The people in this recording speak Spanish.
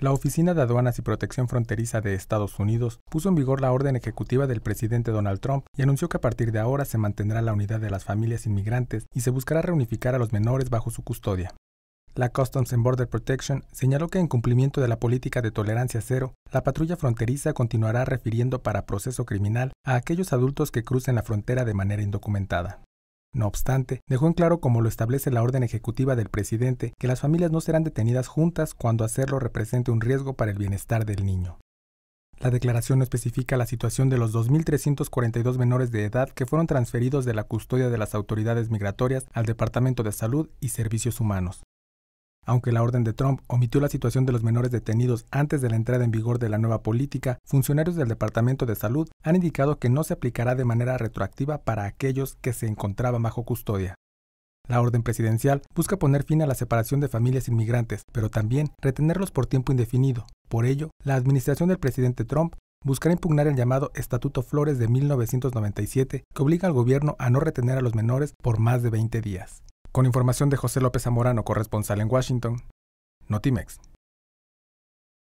La Oficina de Aduanas y Protección Fronteriza de Estados Unidos puso en vigor la orden ejecutiva del presidente Donald Trump y anunció que a partir de ahora se mantendrá la unidad de las familias inmigrantes y se buscará reunificar a los menores bajo su custodia. La Customs and Border Protection señaló que en cumplimiento de la política de tolerancia cero, la patrulla fronteriza continuará refiriendo para proceso criminal a aquellos adultos que crucen la frontera de manera indocumentada. No obstante, dejó en claro, como lo establece la orden ejecutiva del presidente, que las familias no serán detenidas juntas cuando hacerlo represente un riesgo para el bienestar del niño. La declaración no especifica la situación de los 2.342 menores de edad que fueron transferidos de la custodia de las autoridades migratorias al Departamento de Salud y Servicios Humanos. Aunque la orden de Trump omitió la situación de los menores detenidos antes de la entrada en vigor de la nueva política, funcionarios del Departamento de Salud han indicado que no se aplicará de manera retroactiva para aquellos que se encontraban bajo custodia. La orden presidencial busca poner fin a la separación de familias inmigrantes, pero también retenerlos por tiempo indefinido. Por ello, la administración del presidente Trump buscará impugnar el llamado Estatuto Flores de 1997, que obliga al gobierno a no retener a los menores por más de 20 días. Con información de José López Zamorano, corresponsal en Washington, Notimex.